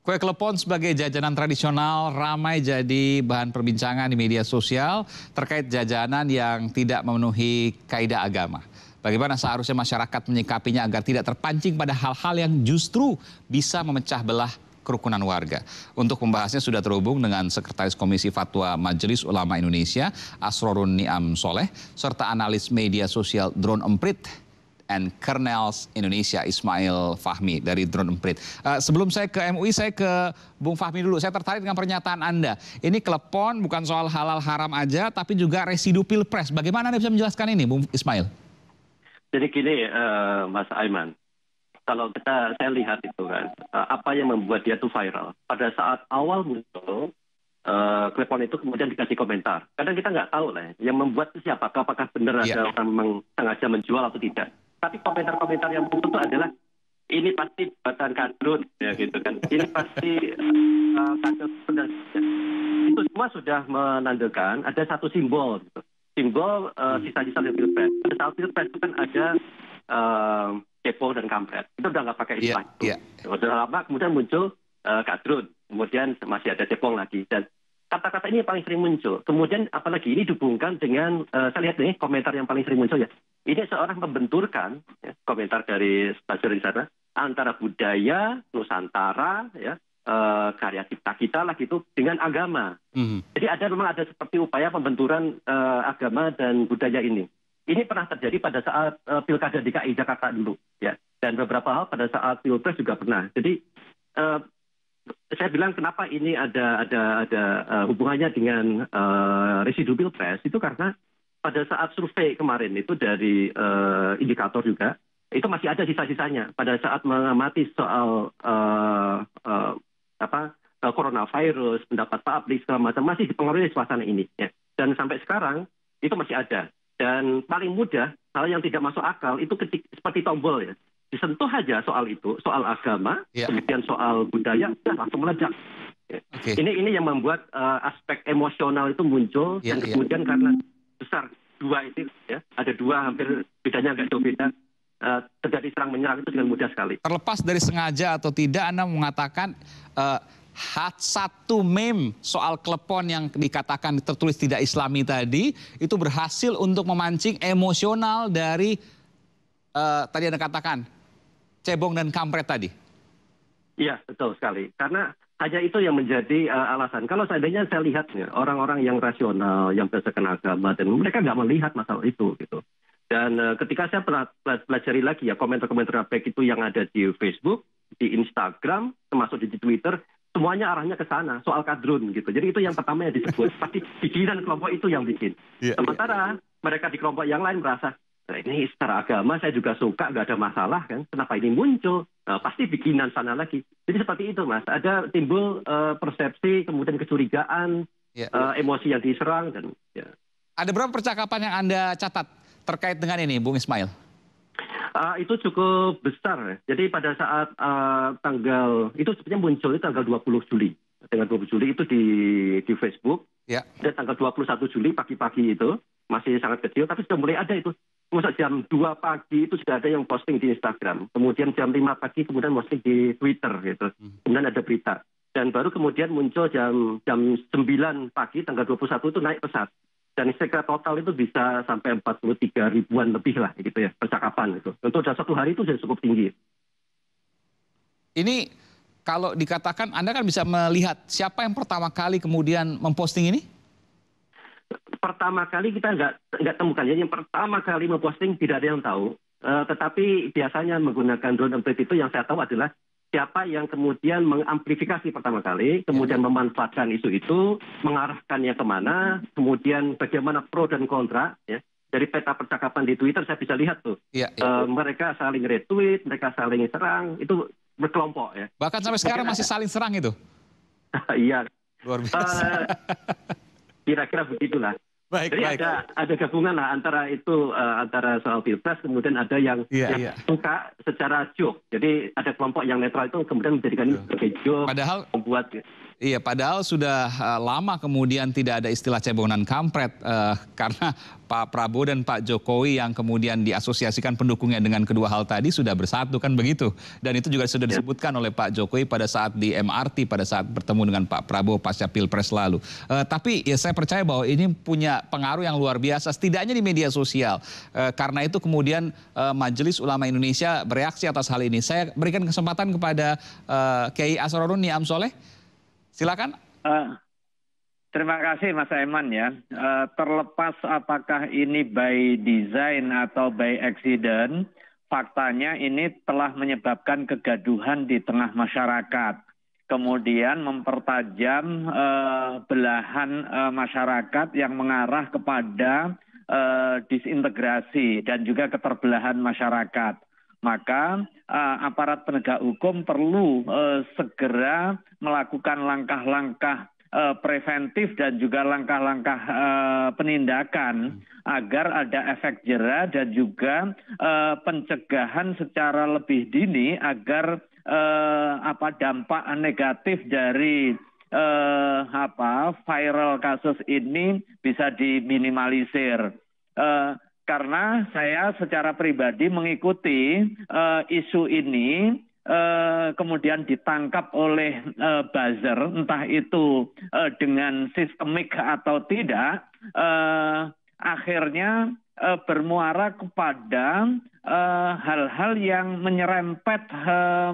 Kue klepon sebagai jajanan tradisional ramai jadi bahan perbincangan di media sosial terkait jajanan yang tidak memenuhi kaidah agama. Bagaimana seharusnya masyarakat menyikapinya agar tidak terpancing pada hal-hal yang justru bisa memecah belah kerukunan warga. Untuk pembahasnya sudah terhubung dengan Sekretaris Komisi Fatwa Majelis Ulama Indonesia, Asrorun Niam Soleh, serta analis media sosial Drone Emprit, and Kernels Indonesia Ismail Fahmi dari Drone Emprit. Uh, sebelum saya ke MUI, saya ke Bung Fahmi dulu. Saya tertarik dengan pernyataan Anda. Ini klepon bukan soal halal haram aja, tapi juga residu pilpres. Bagaimana Anda bisa menjelaskan ini, Bung Ismail? Jadi gini, uh, Mas Aiman. Kalau kita saya lihat itu kan, uh, apa yang membuat dia tuh viral. Pada saat awal muncul, Uh, klepon itu kemudian dikasih komentar. Kadang kita nggak tahu lah ya, yang membuat itu siapa, apakah benar yeah. ada orang memang sengaja menjual atau tidak tapi komentar-komentar yang muncul itu adalah ini pasti buatan kadrun ya gitu kan ini pasti uh, eh, kadrun dan itu semua sudah menandakan ada satu simbol gitu. simbol uh, sisa-sisa dari pilpres pada saat pilpres itu kan ada uh, kepo dan kampret itu udah nggak pakai iya, istilah yeah, itu yeah. Iya. lama kemudian muncul uh, kadrun kemudian masih ada cepong lagi dan kata-kata ini yang paling sering muncul. Kemudian apalagi ini dihubungkan dengan uh, saya lihat nih komentar yang paling sering muncul ya. Ini seorang membenturkan ya, komentar dari stasiun di sana antara budaya Nusantara ya uh, karya cipta kita lah gitu dengan agama. Mm. Jadi ada memang ada seperti upaya pembenturan uh, agama dan budaya ini. Ini pernah terjadi pada saat uh, pilkada DKI Jakarta dulu ya dan beberapa hal pada saat pilpres juga pernah. Jadi uh, saya bilang kenapa ini ada ada ada uh, hubungannya dengan uh, residu pilpres itu karena pada saat survei kemarin itu dari uh, indikator juga itu masih ada sisa-sisanya pada saat mengamati soal uh, uh, apa uh, coronavirus pendapat publik segala macam masih dipengaruhi suasana ini ya. dan sampai sekarang itu masih ada dan paling mudah hal yang tidak masuk akal itu ketik, seperti tombol ya disentuh aja soal itu, soal agama, yeah. kemudian soal budaya, sudah langsung meledak. Okay. Ini ini yang membuat uh, aspek emosional itu muncul yeah, dan iya. kemudian karena besar dua itu ya, ada dua hampir bedanya agak jauh beda. Eh, terjadi serang menyerang itu dengan mudah sekali. Terlepas dari sengaja atau tidak, Anda mengatakan uh, hat satu meme soal klepon yang dikatakan tertulis tidak Islami tadi itu berhasil untuk memancing emosional dari uh, tadi Anda katakan cebong dan kampret tadi? Iya, betul sekali. Karena hanya itu yang menjadi uh, alasan. Kalau seandainya saya lihat orang-orang yang rasional, yang berdasarkan agama, dan mereka nggak melihat masalah itu gitu. Dan uh, ketika saya pelajari lagi ya komentar-komentar baik itu yang ada di Facebook, di Instagram, termasuk di Twitter, semuanya arahnya ke sana soal kadrun gitu. Jadi itu yang pertama yang disebut pasti pikiran kelompok itu yang bikin. Sementara mereka di kelompok yang lain merasa Nah ini secara agama saya juga suka, nggak ada masalah kan. Kenapa ini muncul? Nah, pasti bikinan sana lagi. Jadi seperti itu mas. Ada timbul uh, persepsi, kemudian kecurigaan, ya. uh, emosi yang diserang dan. Ya. Ada berapa percakapan yang anda catat terkait dengan ini, Bung Ismail? Uh, itu cukup besar. Ya. Jadi pada saat uh, tanggal itu sebenarnya muncul itu tanggal 20 Juli. Tanggal 20 Juli itu di di Facebook. Ya. Dan tanggal 21 Juli pagi-pagi itu masih sangat kecil tapi sudah mulai ada itu masa jam 2 pagi itu sudah ada yang posting di Instagram, kemudian jam 5 pagi kemudian posting di Twitter gitu, hmm. kemudian ada berita. Dan baru kemudian muncul jam jam 9 pagi tanggal 21 itu naik pesat. Dan secara total itu bisa sampai 43 ribuan lebih lah gitu ya percakapan itu. Untuk dalam satu hari itu sudah cukup tinggi. Ini kalau dikatakan Anda kan bisa melihat siapa yang pertama kali kemudian memposting ini? pertama kali kita nggak nggak temukan. ya yang pertama kali memposting tidak ada yang tahu. Uh, tetapi biasanya menggunakan drone template itu yang saya tahu adalah siapa yang kemudian mengamplifikasi pertama kali, kemudian ya. memanfaatkan isu itu, mengarahkannya kemana, kemudian bagaimana pro dan kontra. Ya. Dari peta percakapan di Twitter saya bisa lihat tuh, ya, ya. Uh, mereka saling retweet, mereka saling serang, itu berkelompok ya. Bahkan sampai sekarang masih saling serang itu. Iya. Luar biasa. Uh, kira-kira begitulah. Baik, Jadi baik. ada ada gabungan lah antara itu uh, antara soal pilpres kemudian ada yang yeah, yang yeah. suka secara joke. Jadi ada kelompok yang netral itu kemudian menjadikan yeah. sebagai joke. Padahal membuat Iya, padahal sudah eh, lama kemudian tidak ada istilah cebongan kampret uh, karena Pak Prabowo dan Pak Jokowi yang kemudian diasosiasikan pendukungnya dengan kedua hal tadi sudah bersatu kan begitu. Dan itu juga sudah ya. disebutkan oleh Pak Jokowi pada saat di MRT pada saat bertemu dengan Pak Prabowo pasca Pilpres lalu. Uh, tapi ya saya percaya bahwa ini punya pengaruh yang luar biasa setidaknya di media sosial. Uh, karena itu kemudian uh, Majelis Ulama Indonesia bereaksi atas hal ini. Saya berikan kesempatan kepada uh, Kiai Asrorun Niam Soleh Silakan. Uh, terima kasih Mas Aiman ya. Uh, terlepas apakah ini by design atau by accident, faktanya ini telah menyebabkan kegaduhan di tengah masyarakat. Kemudian mempertajam uh, belahan uh, masyarakat yang mengarah kepada uh, disintegrasi dan juga keterbelahan masyarakat maka uh, aparat penegak hukum perlu uh, segera melakukan langkah-langkah uh, preventif dan juga langkah-langkah uh, penindakan agar ada efek jera dan juga uh, pencegahan secara lebih dini agar uh, apa dampak negatif dari uh, apa viral kasus ini bisa diminimalisir. Uh, karena saya secara pribadi mengikuti uh, isu ini uh, kemudian ditangkap oleh uh, buzzer entah itu uh, dengan sistemik atau tidak uh, akhirnya uh, bermuara kepada hal-hal uh, yang menyerempet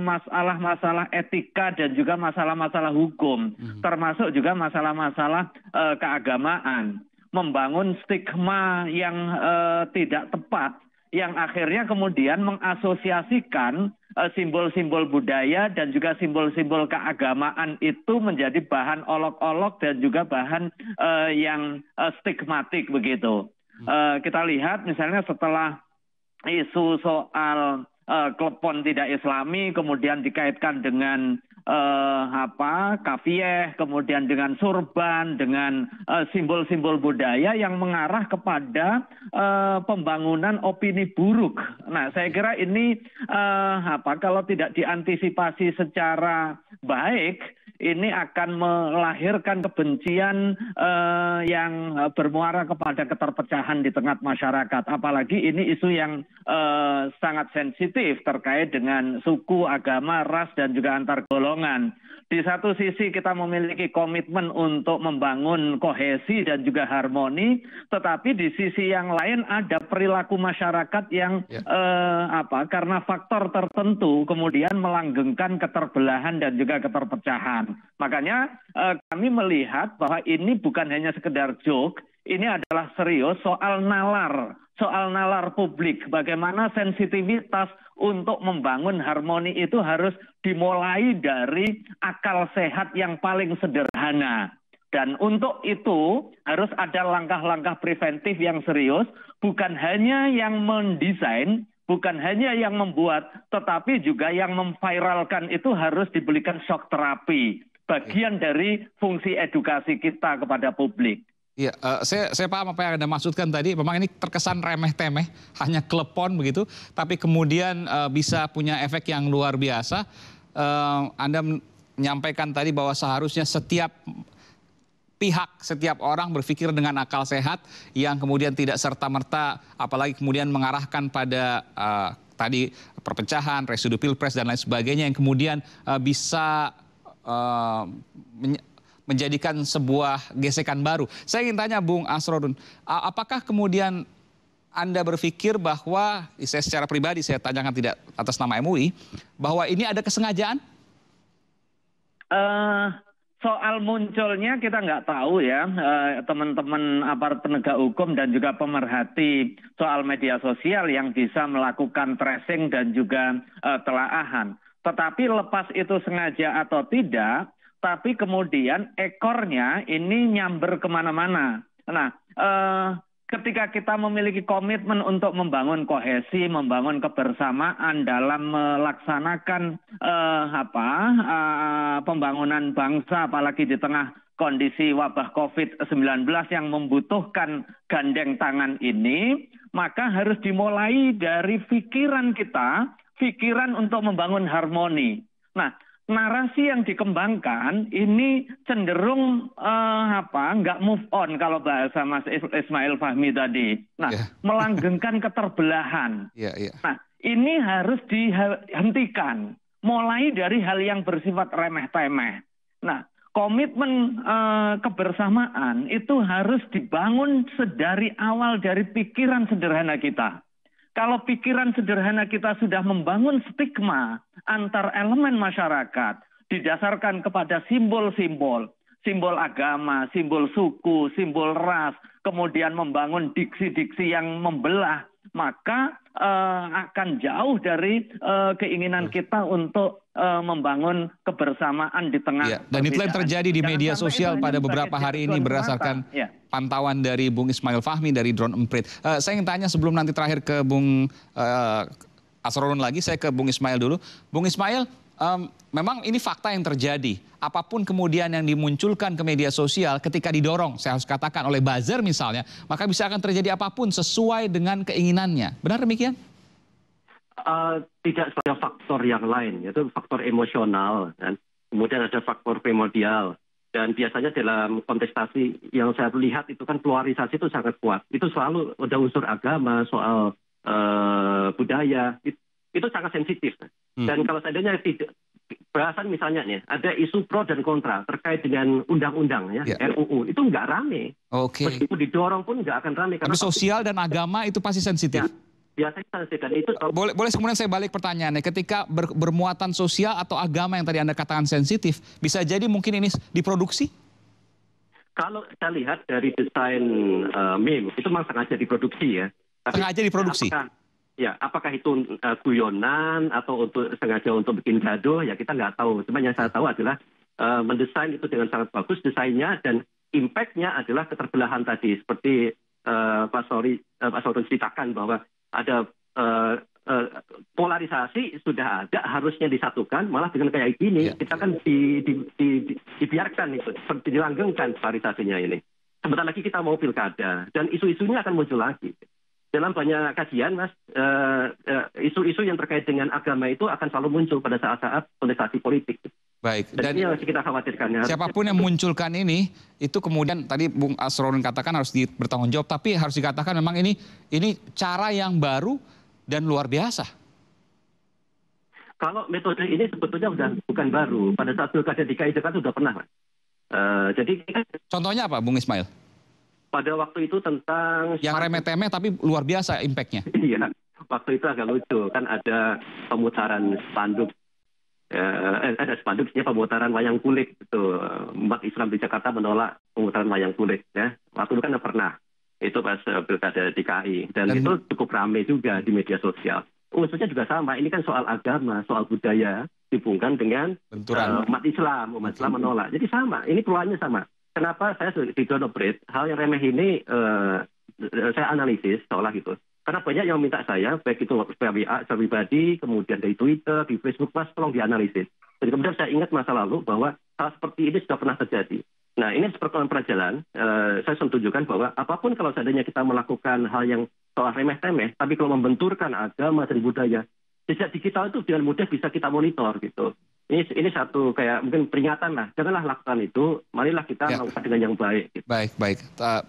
masalah-masalah uh, etika dan juga masalah-masalah hukum, hmm. termasuk juga masalah-masalah uh, keagamaan membangun stigma yang uh, tidak tepat yang akhirnya kemudian mengasosiasikan eh, simbol-simbol uh, budaya dan juga simbol-simbol keagamaan itu menjadi bahan olok-olok dan juga bahan uh, yang uh, stigmatik begitu. Uh, kita lihat misalnya setelah isu soal uh, klepon tidak islami kemudian dikaitkan dengan eh, apa kafieh, kemudian dengan surban, dengan eh, simbol-simbol eh, budaya yang mengarah kepada eh, pembangunan opini buruk. Nah, saya kira ini eh, apa kalau tidak diantisipasi secara baik ini akan melahirkan kebencian uh, yang eh, bermuara kepada keterpecahan di tengah masyarakat. Apalagi ini isu yang uh, sangat sensitif terkait dengan suku, agama, ras, dan juga antar golongan di satu sisi kita memiliki komitmen untuk membangun kohesi dan juga harmoni, tetapi di sisi yang lain ada perilaku masyarakat yang yeah. eh, apa karena faktor tertentu kemudian melanggengkan keterbelahan dan juga keterpecahan. Makanya eh, kami melihat bahwa ini bukan hanya sekedar joke, ini adalah serius soal nalar soal nalar publik, bagaimana sensitivitas untuk membangun harmoni itu harus dimulai dari akal sehat yang paling sederhana. Dan untuk itu harus ada langkah-langkah preventif yang serius, bukan hanya yang mendesain, bukan hanya yang membuat, tetapi juga yang memviralkan itu harus diberikan shock terapi, bagian dari fungsi edukasi kita kepada publik. Iya, uh, saya saya paham apa yang Anda maksudkan tadi. Memang ini terkesan remeh-temeh, hanya klepon begitu, tapi kemudian uh, bisa punya efek yang luar biasa. Uh, Anda menyampaikan tadi bahwa seharusnya setiap pihak, setiap orang berpikir dengan akal sehat yang kemudian tidak serta-merta apalagi kemudian mengarahkan pada uh, tadi perpecahan, residu pilpres dan lain sebagainya yang kemudian uh, bisa uh, menjadikan sebuah gesekan baru. Saya ingin tanya Bung Asrorun, apakah kemudian anda berpikir bahwa, saya secara pribadi saya tanyakan tidak atas nama MUI, bahwa ini ada kesengajaan? Uh, soal munculnya kita nggak tahu ya, eh, teman-teman uh, aparat penegak hukum dan juga pemerhati soal media sosial yang bisa melakukan tracing dan juga uh, telaahan. Tetapi lepas itu sengaja atau tidak, tapi kemudian ekornya ini nyamber kemana-mana. Nah, eh, ketika kita memiliki komitmen untuk membangun kohesi, membangun kebersamaan dalam melaksanakan eh, apa eh, pembangunan bangsa, apalagi di tengah kondisi wabah COVID-19 yang membutuhkan gandeng tangan ini, maka harus dimulai dari pikiran kita, pikiran untuk membangun harmoni. Nah, narasi yang dikembangkan ini cenderung eh, apa nggak move on kalau bahasa Mas Ismail Fahmi tadi. Nah, yeah. melanggengkan keterbelahan. Yeah, yeah. Nah, ini harus dihentikan. Mulai dari hal yang bersifat remeh-temeh. Nah, komitmen uh, kebersamaan itu harus dibangun sedari awal dari pikiran sederhana kita. Kalau pikiran sederhana kita sudah membangun stigma antar elemen masyarakat, didasarkan kepada simbol-simbol, simbol agama, simbol suku, simbol ras, kemudian membangun diksi-diksi yang membelah, maka uh, akan jauh dari uh, keinginan iya. kita untuk uh, membangun kebersamaan di tengah. Ya, dan itu yang terjadi di Jangan media sosial pada beberapa hari ini berdasarkan ya. pantauan dari Bung Ismail Fahmi dari Drone Emprit. Uh, saya ingin tanya sebelum nanti terakhir ke Bung uh, Asrorun lagi, saya ke Bung Ismail dulu. Bung Ismail, um, memang ini fakta yang terjadi. Apapun kemudian yang dimunculkan ke media sosial ketika didorong, saya harus katakan oleh buzzer misalnya, maka bisa akan terjadi apapun sesuai dengan keinginannya. Benar demikian? Uh, tidak sebagai faktor yang lain, yaitu faktor emosional, dan kemudian ada faktor primordial, dan biasanya dalam kontestasi yang saya lihat itu kan polarisasi itu sangat kuat. Itu selalu ada unsur agama, soal uh, budaya, itu, itu sangat sensitif. Hmm. Dan kalau seandainya tidak bahasan misalnya nih, ada isu pro dan kontra terkait dengan undang-undang ya, yeah. RUU itu nggak rame. Oke. Okay. Meskipun didorong pun nggak akan rame. Karena Tapi sosial dan agama itu pasti sensitif. Ya Ya uh, boleh boleh kemudian saya balik pertanyaannya ketika ber, bermuatan sosial atau agama yang tadi Anda katakan sensitif bisa jadi mungkin ini diproduksi? Kalau saya lihat dari desain uh, meme itu memang sengaja diproduksi ya. Tapi, sengaja diproduksi. Ya, apakah, ya, apakah itu uh, guyonan atau untuk sengaja untuk bikin gaduh ya kita nggak tahu. Cuma yang saya tahu adalah uh, mendesain itu dengan sangat bagus desainnya dan impact-nya adalah keterbelahan tadi seperti uh, Pak Sori uh, Pak ceritakan bahwa ada uh, uh, polarisasi sudah ada harusnya disatukan malah dengan kayak gini ya. kita ya. kan di, di, di, di, dibiarkan itu dilanggengkan polarisasinya ini sebentar lagi kita mau pilkada dan isu-isunya akan muncul lagi dalam banyak kajian mas eh, isu-isu uh, uh, yang terkait dengan agama itu akan selalu muncul pada saat-saat kontestasi politik Baik. Dan, Dan ini harus kita khawatirkan. Ya. Siapapun yang munculkan ini, itu kemudian tadi Bung Asrorun katakan harus bertanggung jawab, tapi harus dikatakan memang ini ini cara yang baru dan luar biasa. Kalau metode ini sebetulnya sudah bukan baru. Pada saat pilkada DKI Jakarta sudah pernah, Uh, jadi contohnya apa, Bung Ismail? Pada waktu itu tentang yang remeh-temeh tapi luar biasa impactnya. Iya, waktu itu agak lucu kan ada pemutaran spanduk eh, ada eh, eh, spanduknya pemutaran wayang kulit itu umat Islam di Jakarta menolak pemutaran wayang kulit ya waktu itu kan pernah itu pas eh, pilkada DKI dan, dan iya. itu cukup ramai juga di media sosial unsurnya juga sama ini kan soal agama soal budaya dihubungkan dengan uh, umat Islam umat Islam menolak jadi sama ini peluangnya sama kenapa saya di Donobrit? hal yang remeh ini uh, saya analisis seolah gitu karena banyak yang minta saya, baik itu via WA, secara pribadi, kemudian dari Twitter, di Facebook, mas tolong dianalisis. Jadi kemudian saya ingat masa lalu bahwa hal seperti ini sudah pernah terjadi. Nah ini seperti perjalanan eh, saya tunjukkan bahwa apapun kalau seandainya kita melakukan hal yang soal remeh-temeh, tapi kalau membenturkan agama dan budaya, sejak digital itu dengan mudah bisa kita monitor gitu ini ini satu kayak mungkin peringatan lah janganlah lakukan itu marilah kita ya. lakukan dengan yang baik gitu. baik baik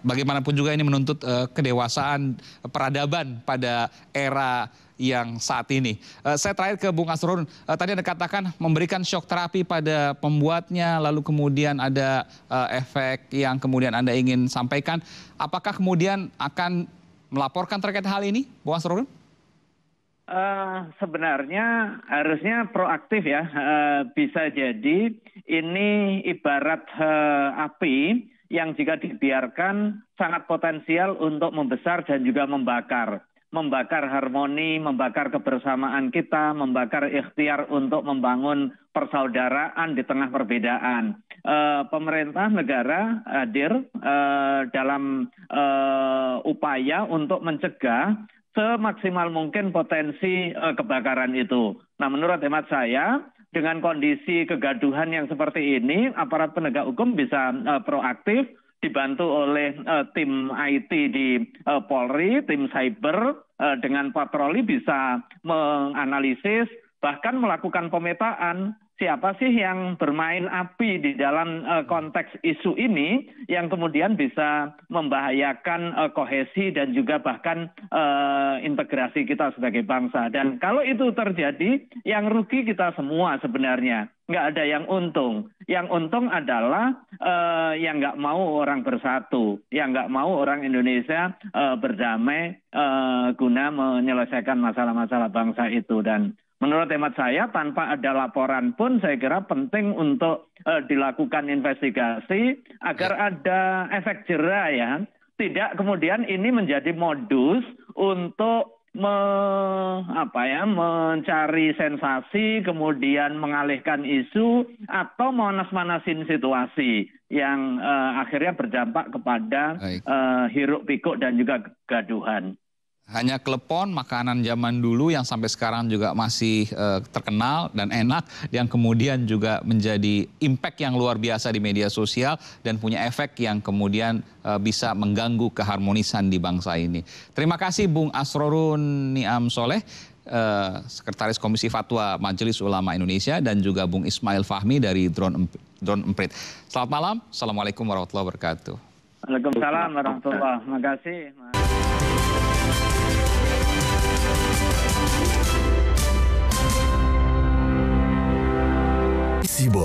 bagaimanapun juga ini menuntut uh, kedewasaan eh, peradaban pada era yang saat ini. Uh, saya terakhir ke Bung Asrun, uh, tadi Anda katakan memberikan shock terapi pada pembuatnya, lalu kemudian ada uh, efek yang kemudian Anda ingin sampaikan. Apakah kemudian akan melaporkan terkait hal ini, Bung Asrun? Eh, sebenarnya harusnya proaktif ya. Uh, bisa jadi ini ibarat uh, api yang jika dibiarkan sangat potensial untuk membesar dan juga membakar. Membakar harmoni, membakar kebersamaan kita, membakar ikhtiar untuk membangun persaudaraan di tengah perbedaan. Uh, pemerintah negara hadir uh, dalam uh, upaya untuk mencegah semaksimal mungkin potensi uh, kebakaran itu. Nah, menurut hemat saya dengan kondisi kegaduhan yang seperti ini, aparat penegak hukum bisa uh, proaktif dibantu oleh uh, tim IT di uh, Polri, tim cyber uh, dengan patroli bisa menganalisis bahkan melakukan pemetaan siapa sih yang bermain api di dalam uh, konteks isu ini yang kemudian bisa membahayakan uh, kohesi dan juga bahkan uh, integrasi kita sebagai bangsa. Dan kalau itu terjadi, yang rugi kita semua sebenarnya. Nggak ada yang untung. Yang untung adalah uh, yang nggak mau orang bersatu, yang nggak mau orang Indonesia uh, berdamai uh, guna menyelesaikan masalah-masalah bangsa itu. Dan menurut hemat saya tanpa ada laporan pun saya kira penting untuk uh, dilakukan investigasi agar ya. ada efek jerah ya. Tidak kemudian ini menjadi modus untuk me, apa ya mencari sensasi kemudian mengalihkan isu atau manas-manasin situasi yang uh, akhirnya berdampak kepada uh, hiruk pikuk dan juga gaduhan hanya klepon makanan zaman dulu yang sampai sekarang juga masih uh, terkenal dan enak yang kemudian juga menjadi impact yang luar biasa di media sosial dan punya efek yang kemudian uh, bisa mengganggu keharmonisan di bangsa ini. Terima kasih Bung Asrorun Niam Soleh uh, Sekretaris Komisi Fatwa Majelis Ulama Indonesia dan juga Bung Ismail Fahmi dari Drone Drone Emprit. Selamat malam. Assalamualaikum warahmatullahi wabarakatuh. Waalaikumsalam warahmatullahi wabarakatuh. Terima kasih. Спасибо.